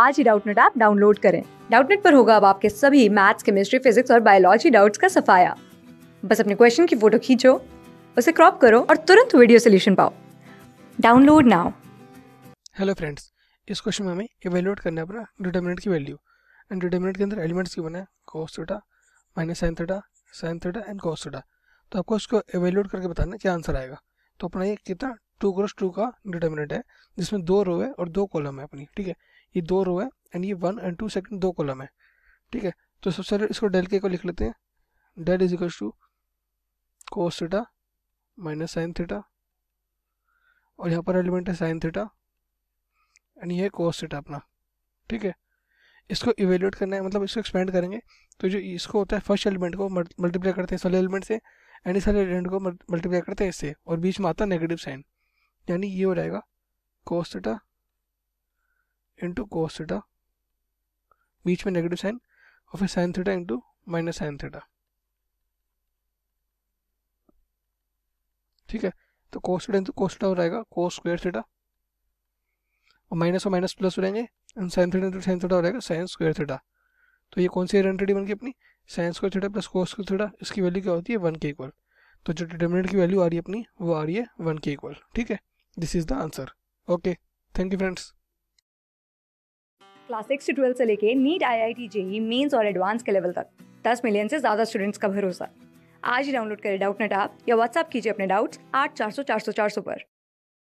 आज ही Doubtnut app download करें डाउटनेट पर होगा अब आपके सभी मैथ्स केमिस्ट्री फिजिक्स और बायोलॉजी डाउट्स का सफाया बस अपने क्वेश्चन की फोटो खींचो उसे क्रॉप करो और तुरंत वीडियो सोल्यूशन पाओ डाउनलोड नाउ हेलो फ्रेंड्स इस क्वेश्चन में हमें इवेल्यूट करना पड़ा डिटर्मिनेंट की वैल्यू एंड डिटर्मिनेंट के अंदर एलिमेंट्स की बना cos theta minus sine theta sine theta and cos theta तो आपको इसको इवेल्यूट करके बताना क्या आंसर आएगा तो अपना ये कितना टू क्रॉस टू का डिटर्मिनेंट है जिसमें दो रो है और दो कॉलम है अपनी ठीक है ये दो रो है एंड ये वन एंड टू सेकंड दो कॉलम है ठीक है तो सबसे पहले इसको डेल के को लिख लेते हैं del is equal to cos theta minus sine theta और यहाँ पर एलिमेंट है साइन थीटा एंड ये है कोस थीटा अपना ठीक है इसको इवेल्यूट करना है मतलब इसको एक्सपेंड करेंगे तो जो इसको होता है फर्स्ट एलिमेंट को मल्टीप्लाई करते हैं सारे एलिमेंट से एंड इस एलिमेंट को मल्टीप्लाई करते हैं इससे और बीच में आता है नेगेटिव साइन यानी ये हो जाएगा cos theta into cos theta बीच में नेगेटिव साइन और फिर sine theta into minus sine theta ठीक है तो cos theta into cos theta हो जाएगा कोस स्क्वायर थीटा और माइनस और माइनस प्लस हो जाएंगे and sine theta into sine theta हो जाएगा साइन स्क्वायर थीटा तो ये कौन सी आइडेंटिटी बन गई अपनी sine square theta plus cos square theta इसकी वैल्यू क्या होती है वन के इक्वल तो जो डिटर्मिनेट की वैल्यू आ रही है अपनी वो आ रही है वन के इक्वल ठीक है this is the answer okay thank you friends class six से ट्वेल्थ से लेके NEET I I T JEE mains और एडवांस के लेवल तक दस मिलियन से ज़्यादा स्टूडेंट्स का भरोसा आज ही डाउनलोड करें डाउट नेट ऐप या व्हाट्सअप कीजिए अपने डाउट्स आठ चार सौ चार सौ चार सौ पर